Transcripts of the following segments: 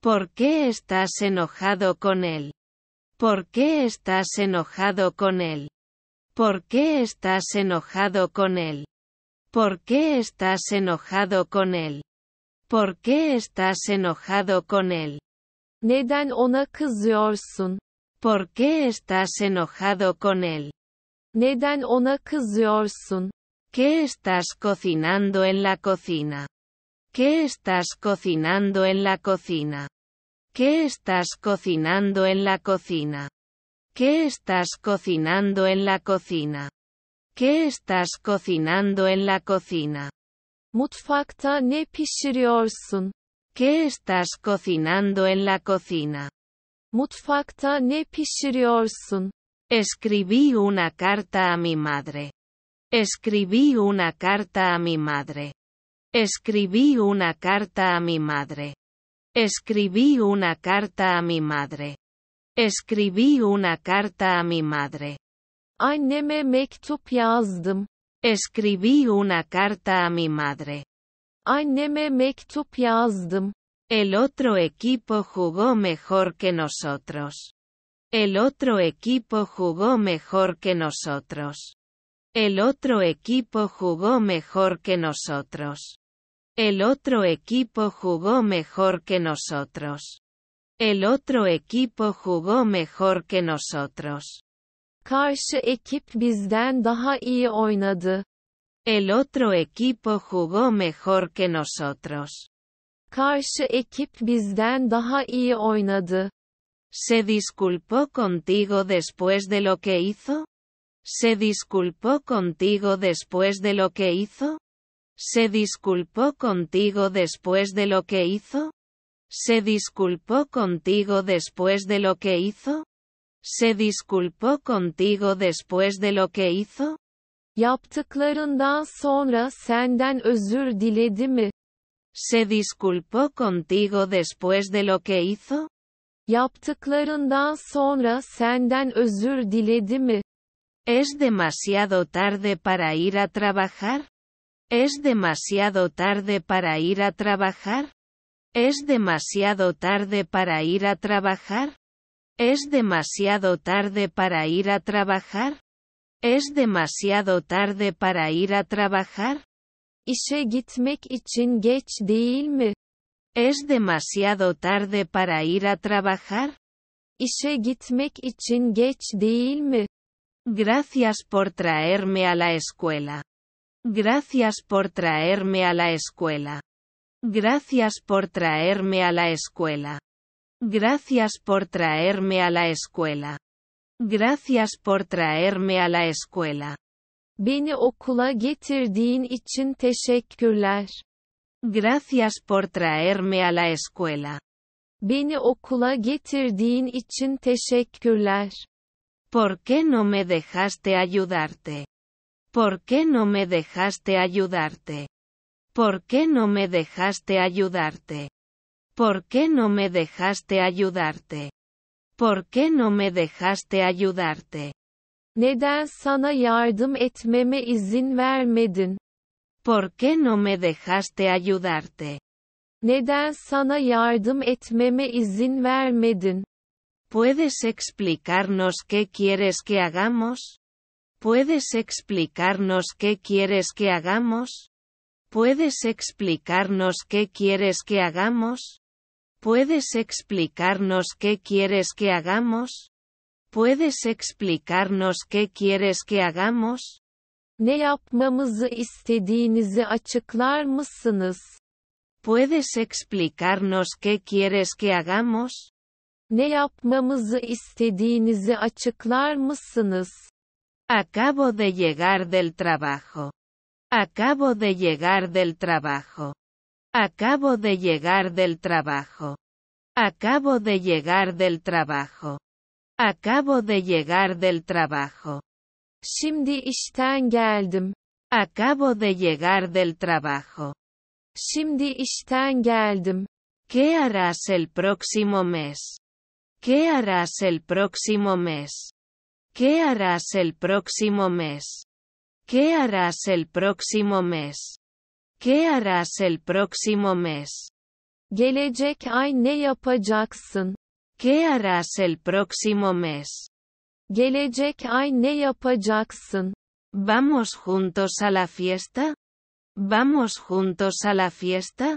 ¿Por qué estás enojado con él? ¿Por qué estás enojado con él? ¿Por qué estás enojado con él? ¿Por qué estás enojado con él? ¿Por qué estás enojado con él? ona ¿Por qué estás enojado con él? Neden ona kızıyorsun? ¿Qué estás cocinando en la cocina? ¿Qué estás cocinando en la cocina? ¿Qué estás cocinando en la cocina? ¿Qué estás cocinando en la cocina? ¿Qué estás cocinando en la cocina? Mutfakta ne pişiriyorsun? ¿Qué estás cocinando en la cocina? Mutfakta ne pişiriyorsun? Escribí una carta a mi madre. Escribí una carta a mi madre. Escribí una carta a mi madre. Escribí una carta a mi madre. Escribí una carta a mi madre. mektup yazdım. Escribí una carta a mi madre. mektup yazdım. El otro equipo jugó mejor que nosotros. El otro equipo jugó mejor que nosotros. El otro equipo jugó mejor que nosotros. El otro equipo jugó mejor que nosotros. El otro equipo jugó mejor que nosotros. El otro equipo jugó mejor que nosotros. ¿Se disculpó contigo después de lo que hizo? ¿Se disculpó contigo después de lo que hizo? ¿Se disculpó contigo después de lo que hizo? ¿Se disculpó contigo después de lo que hizo? ¿Se disculpó contigo después de lo que hizo? Yaptıklarından sonra senden özür ¿Se disculpó contigo después de lo que hizo? Yaptıklarından sonra senden özür ¿Es demasiado tarde para ir a trabajar? ¿Es demasiado tarde para ir a trabajar? ¿Es demasiado tarde para ir a trabajar? ¿Es demasiado tarde para ir a trabajar? ¿Es demasiado tarde para ir a trabajar? İşe gitmek için geç değil mi? ¿Es demasiado tarde para ir a trabajar? İşe gitmek için geç Gracias por traerme a la escuela. Gracias por traerme a la escuela. Gracias por traerme a la escuela. Gracias por traerme a la escuela. Gracias por traerme a la escuela. okula getirdiğin için teşekkürler. Gracias por traerme a la escuela. Beni okula getirdiğin için teşekkürler. ¿Por qué no me dejaste ayudarte? ¿Por qué no me dejaste ayudarte? ¿Por qué no me dejaste ayudarte? ¿Por qué no me dejaste ayudarte? ¿Por qué no me dejaste ayudarte? Neden sana yardım etmeme izin vermedin? ¿Por qué no me dejaste ayudarte? Neden sana yardım etmeme izin vermedin? ¿Puedes explicarnos qué quieres que hagamos? ¿Puedes explicarnos qué quieres que hagamos? ¿Puedes explicarnos qué quieres que hagamos? ¿Puedes explicarnos qué quieres que hagamos? ¿Puedes explicarnos qué quieres que hagamos? Ne yapmamızı istediğinizi açıklar mısınız? ¿Puedes explicarnos qué quieres que hagamos? Ne yapmamızı istediğinizi açıklar mısınız? Acabo de llegar del trabajo. Acabo de llegar del trabajo. Acabo de llegar del trabajo. Acabo de llegar del trabajo. Acabo de llegar del trabajo. Şimdi işten geldim. Acabo de llegar del trabajo. Şimdi işten geldim. ¿Qué harás el próximo mes? ¿Qué harás el próximo mes? ¿Qué harás el próximo mes? ¿Qué harás el próximo mes? ¿Qué harás el próximo mes? Gelecek ¿Qué harás el próximo mes? ¿Vamos juntos a la fiesta? ¿Vamos juntos a la fiesta?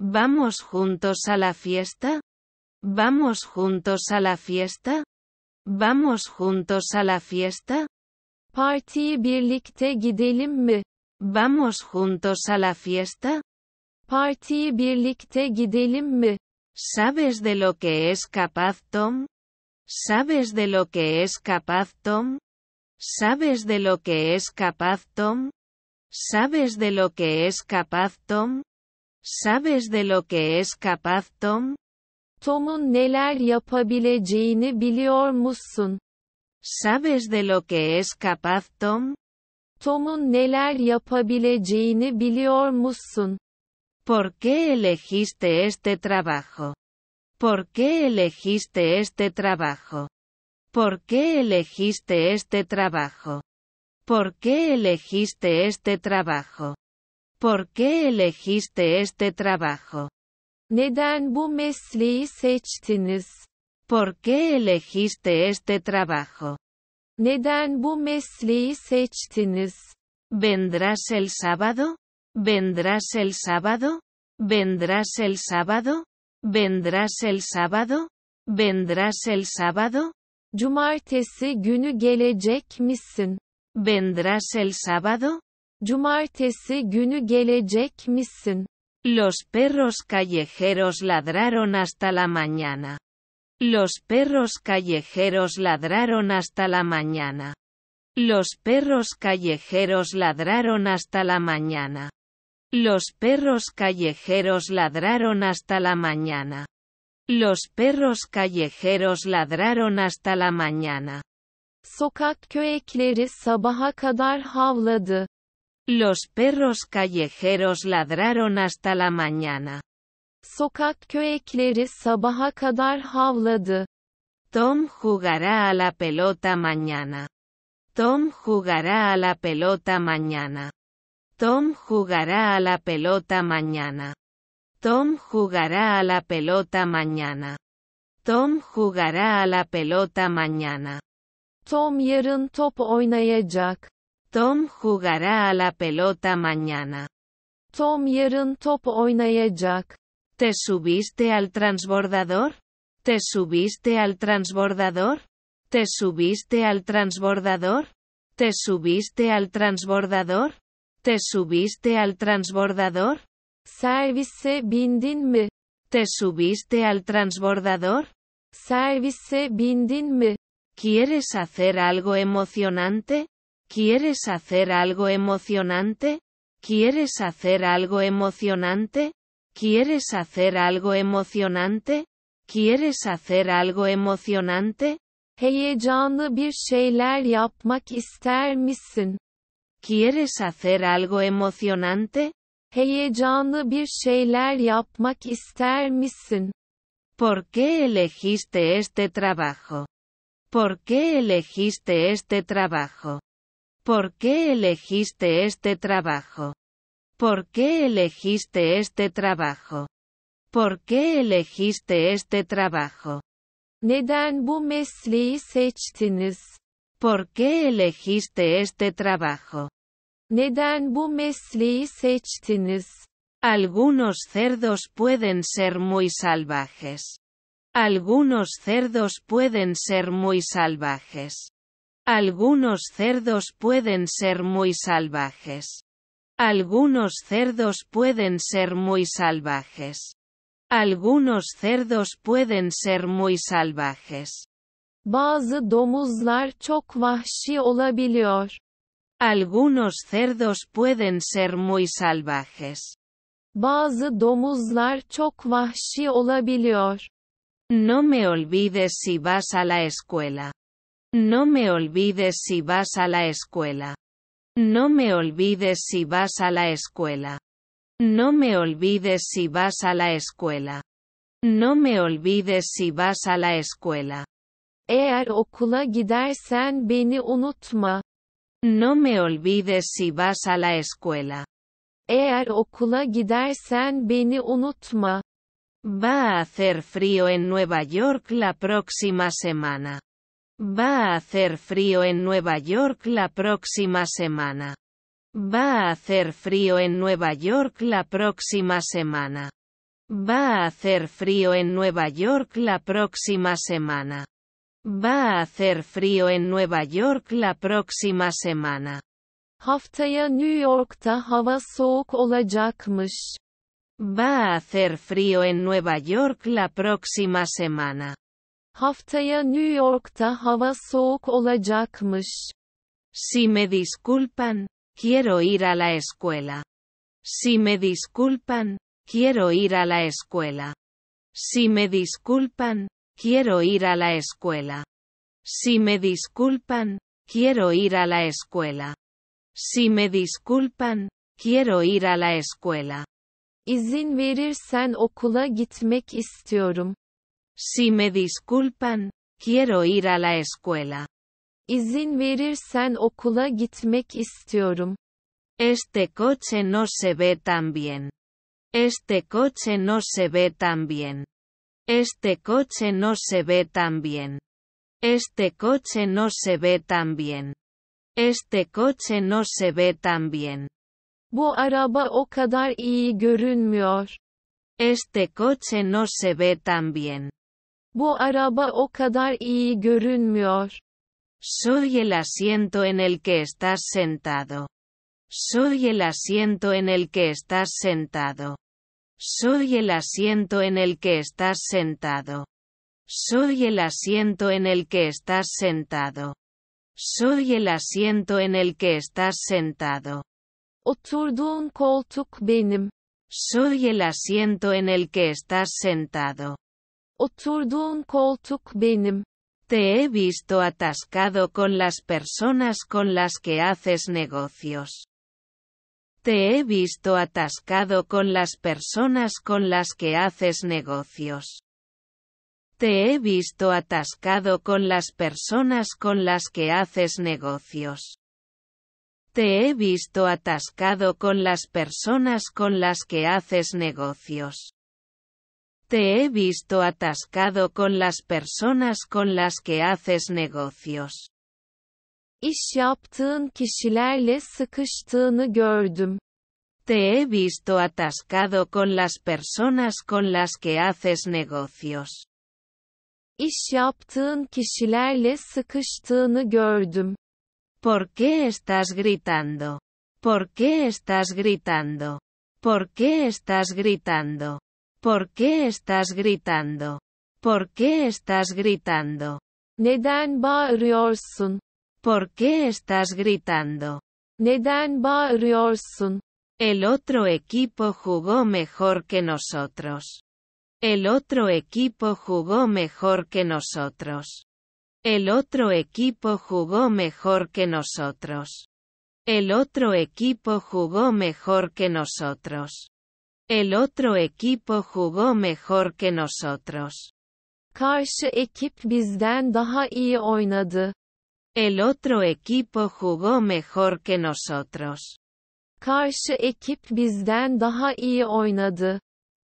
¿Vamos juntos a la fiesta? ¿Vamos juntos a la fiesta? ¿Vamos juntos a la fiesta? partí birlikte gidelim mi? ¿Vamos juntos a la fiesta? partí birlikte gidelim mi? ¿Sabes de lo que es capaz Tom? ¿Sabes de lo que es capaz Tom? ¿Sabes de lo que es capaz Tom? ¿Sabes de lo que es capaz Tom? ¿Sabes de lo que es capaz Tom? Tom'un neler yapabileceğini biliyor musun? ¿Sabes de lo que es capaz Tom? Tom'un neler yapabileceğini biliyor musun? ¿Por qué elegiste este trabajo? ¿Por qué elegiste este trabajo? ¿Por qué elegiste este trabajo? ¿Por qué elegiste este trabajo? ¿Por qué elegiste este trabajo? Neden bu mesleği seçtiniz? ¿Por qué elegiste este trabajo? Neden bu mesleği seçtiniz? ¿Vendrás el sábado? ¿Vendrás el sábado? ¿Vendrás el sábado? ¿Vendrás el sábado? ¿Vendrás el sábado? Cumartesi günü gelecek misin? ¿Vendrás el sábado? Cumartesi günü gelecek misin? Los perros callejeros ladraron hasta la mañana. Los perros callejeros ladraron hasta la mañana. Los perros callejeros ladraron hasta la mañana. Los perros callejeros ladraron hasta la mañana. Los perros callejeros ladraron hasta la mañana. Sokak sabaha kadar havladı. Los perros callejeros ladraron hasta la mañana. Sokak köpekleri sabaha kadar havladı. Tom jugará a la pelota mañana. Tom jugará a la pelota mañana. Tom jugará a la pelota mañana. Tom jugará a la pelota mañana. Tom jugará a la pelota mañana. Tom yarın top oynayacak. Tom jugará a la pelota mañana. Tom yarın top oynayacak. ¿Te subiste al transbordador? ¿Te subiste al transbordador? ¿Te subiste al transbordador? ¿Te subiste al transbordador? ¿Te subiste al transbordador? ¿Te subiste al transbordador? ¿Quieres hacer algo emocionante? ¿Quieres hacer algo emocionante? ¿Quieres hacer algo emocionante? ¿Quieres hacer algo emocionante? ¿Quieres hacer algo emocionante? bir şeyler yapmak ister misin? ¿Quieres hacer algo emocionante? bir şeyler yapmak ister misin? ¿Por qué elegiste este trabajo? ¿Por qué elegiste este trabajo? ¿Por qué elegiste este trabajo? ¿Por qué elegiste este trabajo? ¿Por qué elegiste este trabajo? Neden bu mesleği seçtiniz? ¿Por qué elegiste este trabajo? Neden bu mesleği seçtiniz? Algunos cerdos pueden ser muy salvajes. Algunos cerdos pueden ser muy salvajes. Algunos cerdos pueden ser muy salvajes. Algunos cerdos pueden ser muy salvajes. Algunos cerdos pueden ser muy salvajes. Bazı domuzlar çok vahşi olabiliyor. Algunos cerdos pueden ser muy salvajes. Bazı domuzlar çok vahşi olabiliyor. No me olvides si vas a la escuela. No me olvides si vas a la escuela. No me olvides si vas a la escuela. No me olvides si vas a la escuela. No me olvides si vas a la escuela. Eğer okula gidersen beni unutma. No me olvides si vas a la escuela. Eğer okula gidersen beni unutma. Va a hacer frío en Nueva York la próxima semana. Va a hacer frío en Nueva York la próxima semana. Va a hacer frío en Nueva York la próxima semana. Va a hacer frío en Nueva York la próxima semana. Va a hacer frío en Nueva York la próxima semana. Va a hacer frío en Nueva York la próxima semana. Haftaya New York'ta hava soğuk olacakmış. Si me disculpan, quiero ir a la escuela. Si me disculpan, quiero ir a la escuela. Si me disculpan, quiero ir a la escuela. Si me disculpan, quiero ir a la escuela. Si me disculpan, quiero ir a la escuela. İzin verirsen okula gitmek istiyorum. Si me disculpan, quiero ir a la escuela. İzin verirsen okula gitmek istiyorum. Este coche no se ve tan bien. Este coche no se ve tan bien. Este coche no se ve tan bien. Este coche no se ve tan bien. Este coche no se ve tan bien. o Este coche no se ve tan bien. Bu Soy el asiento en el que estás sentado. Soy el asiento en el que estás sentado. Soy el asiento en el que estás sentado. Soy el asiento en el que estás sentado. Soy el asiento en el que estás sentado. Soy el asiento en el que estás sentado. Te he visto atascado con las personas con las que haces negocios. Te he visto atascado con las personas con las que haces negocios. Te he visto atascado con las personas con las que haces negocios. Te he visto atascado con las personas con las que haces negocios. Te he visto atascado con las personas con las que haces negocios. yaptığın kişilerle sıkıştığını gördüm. Te he visto atascado con las personas con las que haces negocios. yaptığın kişilerle sıkıştığını gördüm. ¿Por qué estás gritando? ¿Por qué estás gritando? ¿Por qué estás gritando? ¿Por qué estás gritando? ¿Por qué estás gritando? ¿Por qué estás gritando? Neden bağırıyorsun? El otro equipo jugó mejor que nosotros. El otro equipo jugó mejor que nosotros. El otro equipo jugó mejor que nosotros. El otro equipo jugó mejor que nosotros. El otro equipo jugó mejor que nosotros. El otro equipo jugó mejor que nosotros.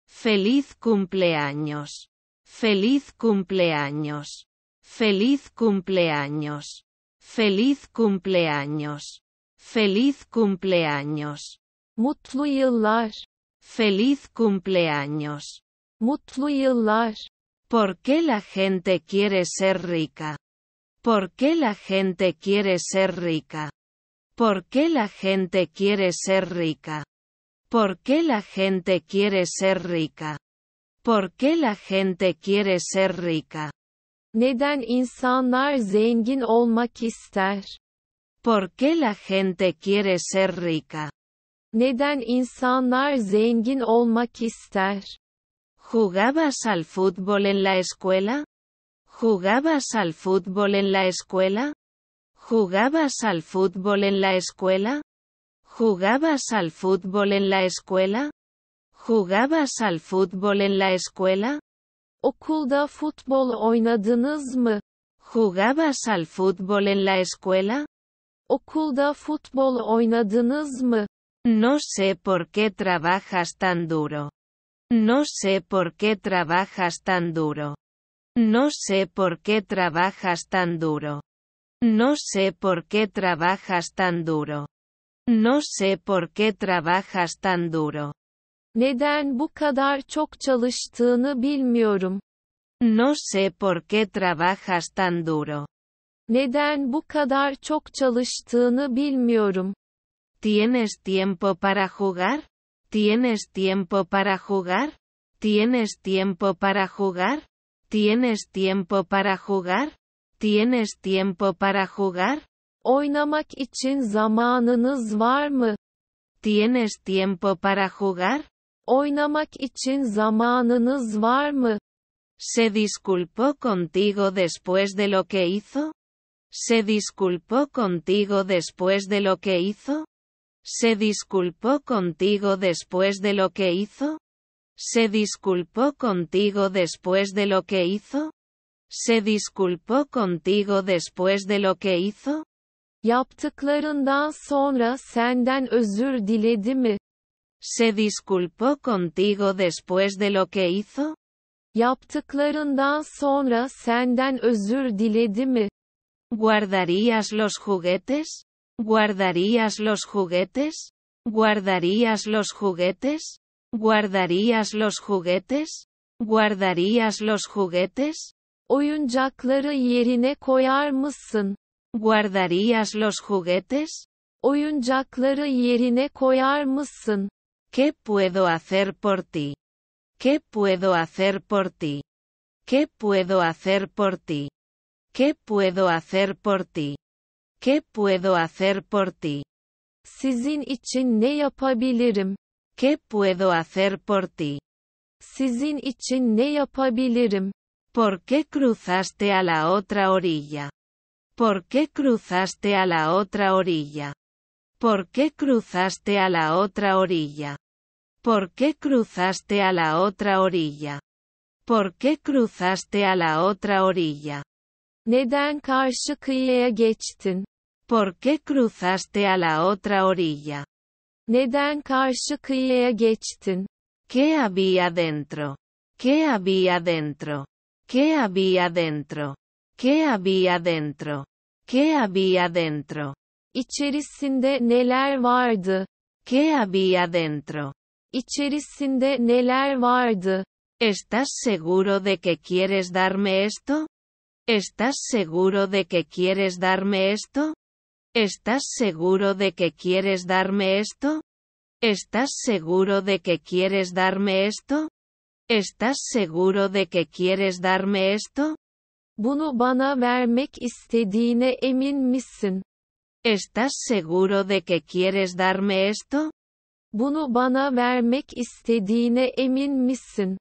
Feliz cumpleaños. Feliz cumpleaños. Feliz cumpleaños. Feliz cumpleaños. Feliz cumpleaños. Mutlu Feliz cumpleaños. ¿Por qué la gente quiere ser rica? ¿Por qué la gente quiere ser rica? ¿Por qué la gente quiere ser rica? ¿Por qué la gente quiere ser rica? ¿Por qué la gente quiere ser rica? Neden insanlar zengin olmak ister? ¿Por qué la gente quiere ser rica? Neden insanlar zengin olmak ister? ¿Jugabas al fútbol en la escuela? ¿Jugabas al fútbol en la escuela? ¿Jugabas al fútbol en la escuela? ¿Jugabas al fútbol en la escuela? ¿Jugabas al fútbol en la escuela? Okulda futbol oynadınız mı? ¿Jugabas al fútbol en la escuela? Okulda futbol oynadınız mı? No sé por qué trabajas tan duro. No sé por qué trabajas tan duro. No sé por qué trabajas tan duro. No sé por qué trabajas tan duro. No sé por qué trabajas tan duro. Neden bu kadar çok çalıştığını bilmiyorum. No sé por qué trabajas tan duro. Neden bu kadar çok çalıştığını bilmiyorum. ¿Tienes tiempo para jugar? ¿Tienes tiempo para jugar? ¿Tienes tiempo para jugar? ¿Tienes tiempo para jugar? ¿Tienes tiempo para jugar? ¿Tienes tiempo para jugar? Oynamak için ¿Se disculpó contigo después de lo que hizo? ¿Se disculpó contigo después de lo que hizo? ¿Se disculpó contigo después de lo que hizo? ¿Se disculpó contigo después de lo que hizo? ¿Se disculpó contigo después de lo que hizo? Yaptıklarından sonra senden özür diledi mi? ¿Se disculpó contigo después de lo que hizo? Yaptıklarından sonra senden özür diledi mi? ¿Guardarías los juguetes? ¿Guardarías los juguetes? ¿Guardarías los juguetes? ¿Guardarías los juguetes? ¿Guardarías los juguetes? Oyuncakları yerine koyar mısın? ¿Guardarías los juguetes? Oyuncakları yerine koyar mısın? ¿Qué puedo hacer por ti? ¿Qué puedo hacer por ti? ¿Qué puedo hacer por ti? ¿Qué puedo hacer por ti? ¿Qué puedo hacer por ti? Sizin için ne yapabilirim? ¿Qué puedo hacer por ti? Sizin için ne yapabilirim? ¿Por qué cruzaste a la otra orilla? ¿Por qué cruzaste a la otra orilla? ¿Por qué cruzaste a la otra orilla? ¿Por qué cruzaste a la otra orilla? ¿Por qué cruzaste a la otra orilla? Neden karşı kıyıya geçtin? ¿Por qué cruzaste a la otra orilla? karşı kıyıya geçtin? ¿Qué había dentro? ¿Qué había dentro? ¿Qué había dentro? ¿Qué había dentro? ¿Qué había dentro? neler vardı? ¿Qué había dentro? İçerisinde neler vardı? ¿Estás seguro de que quieres darme esto? ¿Estás seguro de que quieres darme esto? ¿Estás seguro de que quieres darme esto? ¿Estás seguro de que quieres darme esto? ¿Estás seguro de que quieres darme esto? Bunu bana vermek istediğine emin misin? ¿Estás seguro de que quieres darme esto? Bunu bana vermek istediğine emin misin?